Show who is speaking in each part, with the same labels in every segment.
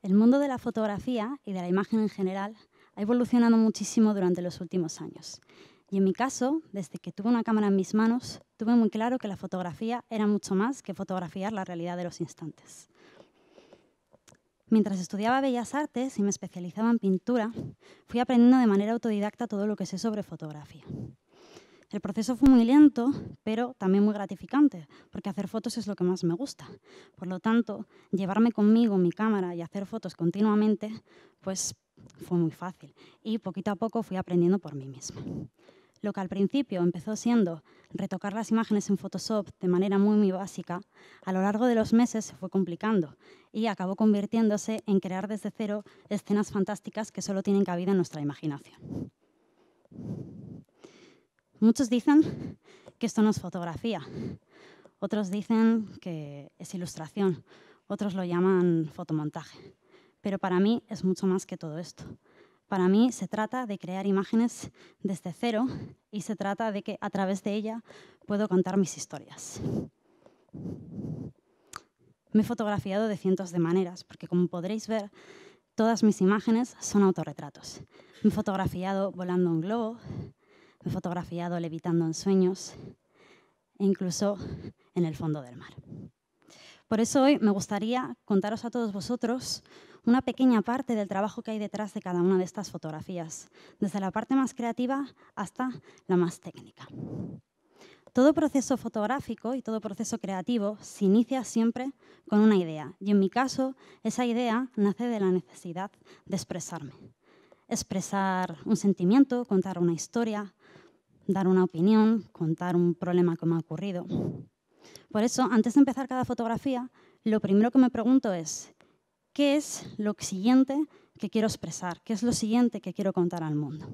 Speaker 1: El mundo de la fotografía y de la imagen en general ha evolucionado muchísimo durante los últimos años. Y en mi caso, desde que tuve una cámara en mis manos, tuve muy claro que la fotografía era mucho más que fotografiar la realidad de los instantes. Mientras estudiaba Bellas Artes y me especializaba en pintura, fui aprendiendo de manera autodidacta todo lo que sé sobre fotografía. El proceso fue muy lento, pero también muy gratificante, porque hacer fotos es lo que más me gusta. Por lo tanto, llevarme conmigo mi cámara y hacer fotos continuamente, pues fue muy fácil. Y poquito a poco fui aprendiendo por mí misma. Lo que al principio empezó siendo retocar las imágenes en Photoshop de manera muy, muy básica, a lo largo de los meses se fue complicando y acabó convirtiéndose en crear desde cero escenas fantásticas que solo tienen cabida en nuestra imaginación. Muchos dicen que esto no es fotografía, otros dicen que es ilustración, otros lo llaman fotomontaje. Pero para mí es mucho más que todo esto. Para mí se trata de crear imágenes desde cero y se trata de que a través de ella puedo contar mis historias. Me he fotografiado de cientos de maneras, porque como podréis ver, todas mis imágenes son autorretratos. Me he fotografiado volando un globo, he fotografiado levitando en sueños e incluso en el fondo del mar. Por eso hoy me gustaría contaros a todos vosotros una pequeña parte del trabajo que hay detrás de cada una de estas fotografías, desde la parte más creativa hasta la más técnica. Todo proceso fotográfico y todo proceso creativo se inicia siempre con una idea, y en mi caso esa idea nace de la necesidad de expresarme. Expresar un sentimiento, contar una historia, dar una opinión, contar un problema que me ha ocurrido. Por eso, antes de empezar cada fotografía, lo primero que me pregunto es, ¿qué es lo siguiente que quiero expresar? ¿Qué es lo siguiente que quiero contar al mundo?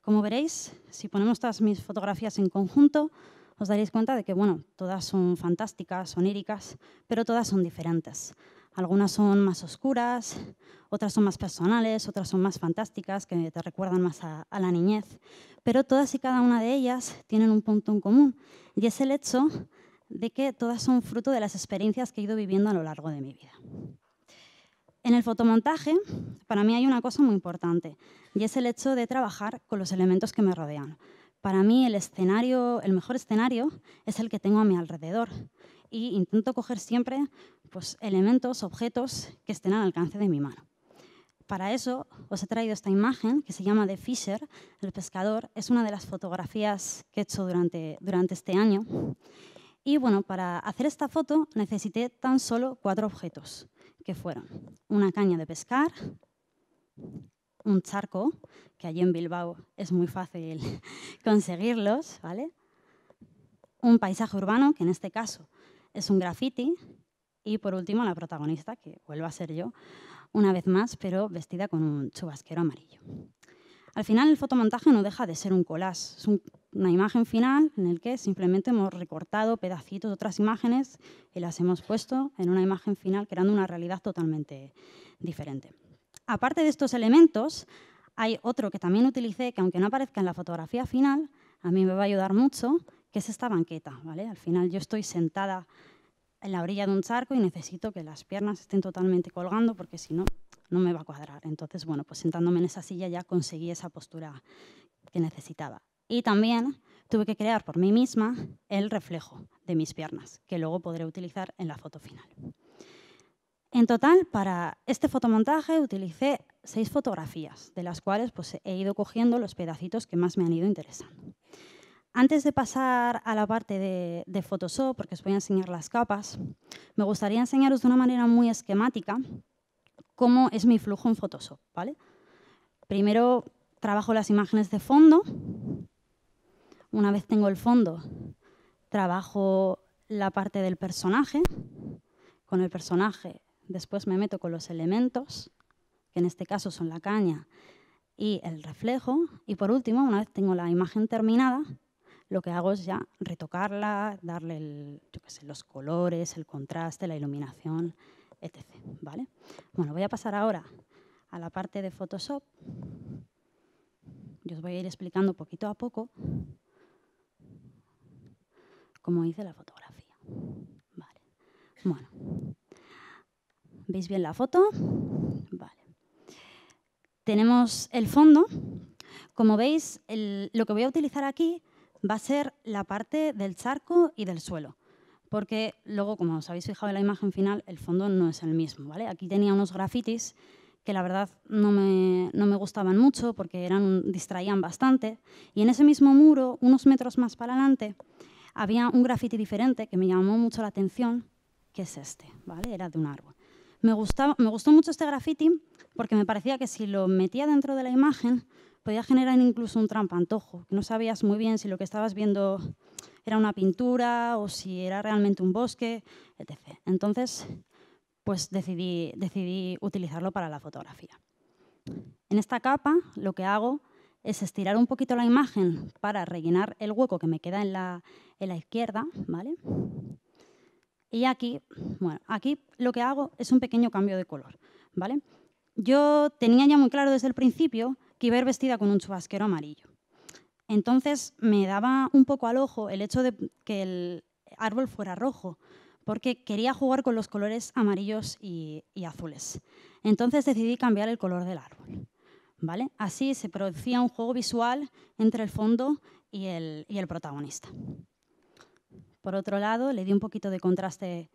Speaker 1: Como veréis, si ponemos todas mis fotografías en conjunto, os daréis cuenta de que, bueno, todas son fantásticas, oníricas, pero todas son diferentes. Algunas son más oscuras, otras son más personales, otras son más fantásticas, que te recuerdan más a, la niñez. Pero todas y cada una de ellas tienen un punto en común, y es el hecho de que todas son fruto de las experiencias que he ido viviendo a lo largo de mi vida. En el fotomontaje, para mí hay una cosa muy importante, y es el hecho de trabajar con los elementos que me rodean. Para mí el escenario, el mejor escenario, es el que tengo a mi alrededor y intento coger siempre pues, elementos, objetos que estén al alcance de mi mano. Para eso os he traído esta imagen que se llama de Fisher, el pescador. Es una de las fotografías que he hecho durante, durante este año. Y bueno, para hacer esta foto necesité tan solo cuatro objetos, que fueron una caña de pescar, un charco, que allí en Bilbao es muy fácil conseguirlos, ¿vale? Un paisaje urbano, que en este caso es un graffiti. Y por último, la protagonista, que vuelvo a ser yo, una vez más, pero vestida con un chubasquero amarillo. Al final, el fotomontaje no deja de ser un collage, es una imagen final en el que simplemente hemos recortado pedacitos de otras imágenes y las hemos puesto en una imagen final, creando una realidad totalmente diferente. Aparte de estos elementos, hay otro que también utilicé, que aunque no aparezca en la fotografía final, a mí me va a ayudar mucho, que es esta banqueta, ¿vale? Al final yo estoy sentada en la orilla de un charco y necesito que las piernas estén totalmente colgando porque si no, no me va a cuadrar. Entonces, bueno, pues sentándome en esa silla ya conseguí esa postura que necesitaba. Y también tuve que crear por mí misma el reflejo de mis piernas, que luego podré utilizar en la foto final. En total, para este fotomontaje utilicé seis fotografías, de las cuales pues, he ido cogiendo los pedacitos que más me han ido interesando. Antes de pasar a la parte de, Photoshop, porque os voy a enseñar las capas, me gustaría enseñaros de una manera muy esquemática cómo es mi flujo en Photoshop. ¿vale? Primero trabajo las imágenes de fondo. Una vez tengo el fondo, trabajo la parte del personaje. Con el personaje después me meto con los elementos, que en este caso son la caña y el reflejo. Y por último, una vez tengo la imagen terminada, lo que hago es ya retocarla, darle los colores, el contraste, la iluminación, etc. ¿vale? Bueno, voy a pasar ahora a la parte de Photoshop. Yo os voy a ir explicando poquito a poco cómo hice la fotografía. Bueno, ¿veis bien la foto? Vale. Tenemos el fondo, como veis, lo que voy a utilizar aquí va a ser la parte del charco y del suelo. Porque luego, como os habéis fijado en la imagen final, el fondo no es el mismo. ¿vale? Aquí tenía unos grafitis que la verdad no me, gustaban mucho porque eran, distraían bastante. Y en ese mismo muro, unos metros más para adelante, había un grafiti diferente que me llamó mucho la atención, que es este, ¿vale? Era de un árbol. Me, gustaba, me gustó mucho este grafiti porque me parecía que si lo metía dentro de la imagen podía generar incluso un trampantojo, que no sabías muy bien si lo que estabas viendo era una pintura o si era realmente un bosque, etc. Entonces, pues decidí, decidí utilizarlo para la fotografía. En esta capa lo que hago es estirar un poquito la imagen para rellenar el hueco que me queda en la, izquierda, ¿vale? Y aquí, bueno, aquí lo que hago es un pequeño cambio de color, ¿vale? Yo tenía ya muy claro desde el principio y ver vestida con un chubasquero amarillo. Entonces me daba un poco al ojo el hecho de que el árbol fuera rojo, porque quería jugar con los colores amarillos y, azules. Entonces decidí cambiar el color del árbol. ¿vale? Así se producía un juego visual entre el fondo y el, protagonista. Por otro lado, le di un poquito de contraste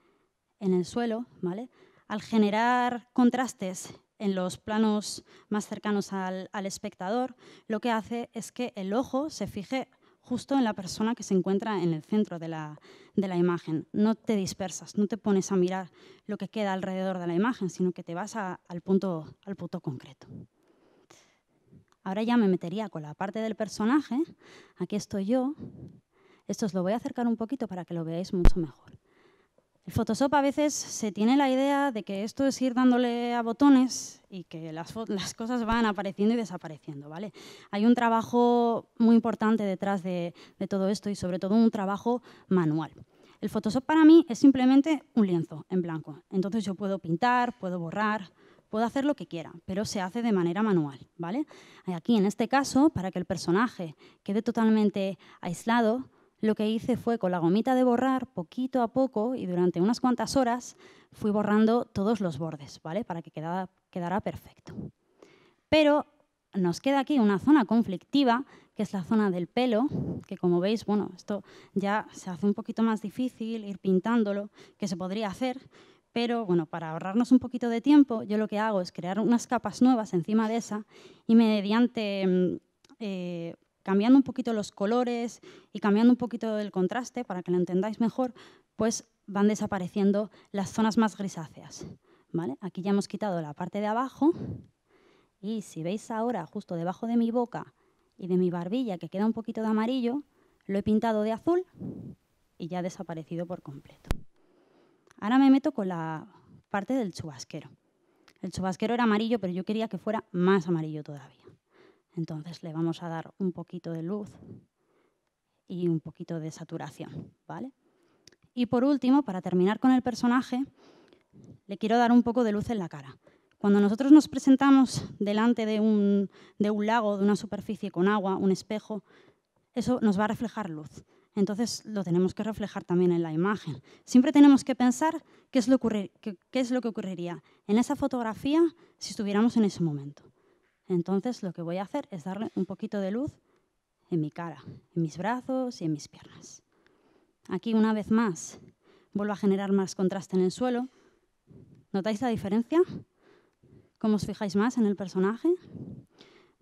Speaker 1: en el suelo, ¿vale? Al generar contrastes en los planos más cercanos al, espectador, lo que hace es que el ojo se fije justo en la persona que se encuentra en el centro de la, imagen. No te dispersas, no te pones a mirar lo que queda alrededor de la imagen, sino que te vas al, punto, al punto concreto. Ahora ya me metería con la parte del personaje. Aquí estoy yo. Esto os lo voy a acercar un poquito para que lo veáis mucho mejor. El Photoshop a veces se tiene la idea de que esto es ir dándole a botones y que las, cosas van apareciendo y desapareciendo, ¿vale? Hay un trabajo muy importante detrás de, todo esto y sobre todo un trabajo manual. El Photoshop para mí es simplemente un lienzo en blanco. Entonces yo puedo pintar, puedo borrar, puedo hacer lo que quiera, pero se hace de manera manual, ¿vale? Aquí, en este caso, para que el personaje quede totalmente aislado, lo que hice fue con la gomita de borrar, poquito a poco y durante unas cuantas horas, fui borrando todos los bordes, ¿vale? Para que quedara, perfecto. Pero nos queda aquí una zona conflictiva, que es la zona del pelo, que como veis, bueno, esto ya se hace un poquito más difícil ir pintándolo, que se podría hacer, pero bueno, para ahorrarnos un poquito de tiempo, yo lo que hago es crear unas capas nuevas encima de esa y mediante mm, eh, cambiando un poquito los colores y cambiando un poquito el contraste para que lo entendáis mejor, pues van desapareciendo las zonas más grisáceas. ¿vale? Aquí ya hemos quitado la parte de abajo y si veis ahora justo debajo de mi boca y de mi barbilla que queda un poquito de amarillo, lo he pintado de azul y ya ha desaparecido por completo. Ahora me meto con la parte del chubasquero. El chubasquero era amarillo, pero yo quería que fuera más amarillo todavía. Entonces le vamos a dar un poquito de luz y un poquito de saturación, ¿vale? Y por último, para terminar con el personaje, le quiero dar un poco de luz en la cara. Cuando nosotros nos presentamos delante de un, lago, de una superficie con agua, un espejo, eso nos va a reflejar luz. Entonces lo tenemos que reflejar también en la imagen. Siempre tenemos que pensar qué es lo que ocurriría en esa fotografía si estuviéramos en ese momento. Entonces lo que voy a hacer es darle un poquito de luz en mi cara, en mis brazos y en mis piernas. Aquí una vez más vuelvo a generar más contraste en el suelo. ¿Notáis la diferencia? ¿Cómo os fijáis más en el personaje?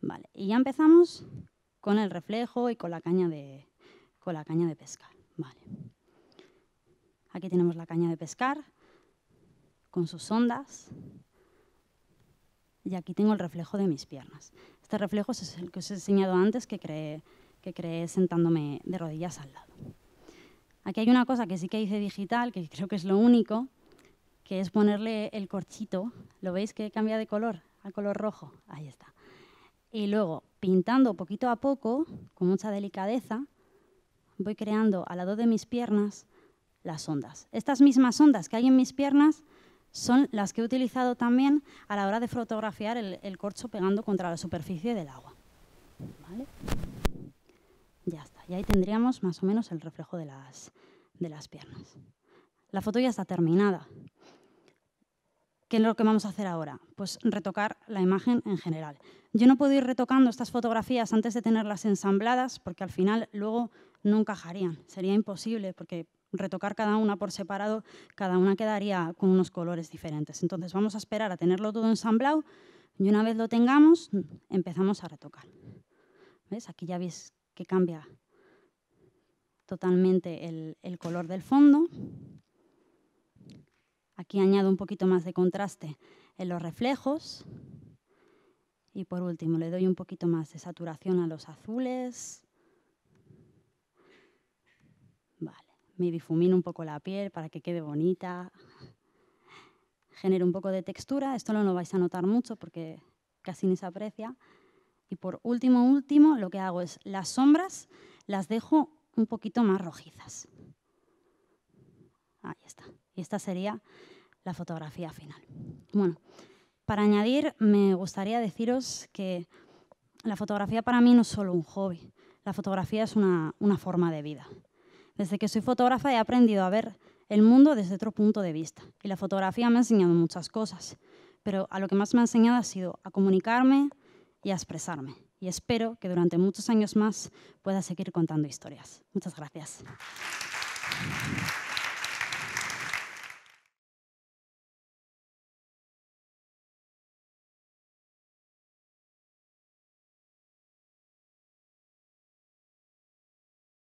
Speaker 1: Vale, y ya empezamos con el reflejo y con la caña de, con la caña de pescar. Vale. Aquí tenemos la caña de pescar con sus ondas y aquí tengo el reflejo de mis piernas. Este reflejo es el que os he enseñado antes que creé, que creé sentándome de rodillas al lado. Aquí hay una cosa que sí que hice digital, que creo que es lo único, que es ponerle el corchito. ¿Lo veis que cambia de color? Al color rojo. Ahí está. Y luego, pintando poquito a poco, con mucha delicadeza, voy creando al lado de mis piernas las ondas. Estas mismas ondas que hay en mis piernas son las que he utilizado también a la hora de fotografiar el, corcho pegando contra la superficie del agua. Ya está, y ahí tendríamos más o menos el reflejo de las, de las piernas. La foto ya está terminada. ¿Qué es lo que vamos a hacer ahora? Pues retocar la imagen en general. Yo no puedo ir retocando estas fotografías antes de tenerlas ensambladas porque al final luego no encajarían. Sería imposible porque retocar cada una por separado, cada una quedaría con unos colores diferentes. Entonces vamos a esperar a tenerlo todo ensamblado y una vez lo tengamos, empezamos a retocar. ¿Ves? Aquí ya veis que cambia totalmente el, el color del fondo. Aquí añado un poquito más de contraste en los reflejos. Y por último, le doy un poquito más de saturación a los azules, me difumino un poco la piel para que quede bonita. Genero un poco de textura, esto no lo vais a notar mucho porque casi ni se aprecia. Y por último, último, lo que hago es las sombras las dejo un poquito más rojizas. Ahí está. Y esta sería la fotografía final. Bueno, para añadir, me gustaría deciros que la fotografía para mí no es solo un hobby. La fotografía es una, una forma de vida. Desde que soy fotógrafa he aprendido a ver el mundo desde otro punto de vista y la fotografía me ha enseñado muchas cosas, pero a lo que más me ha enseñado ha sido a comunicarme y a expresarme. Y espero que durante muchos años más pueda seguir contando historias. Muchas gracias.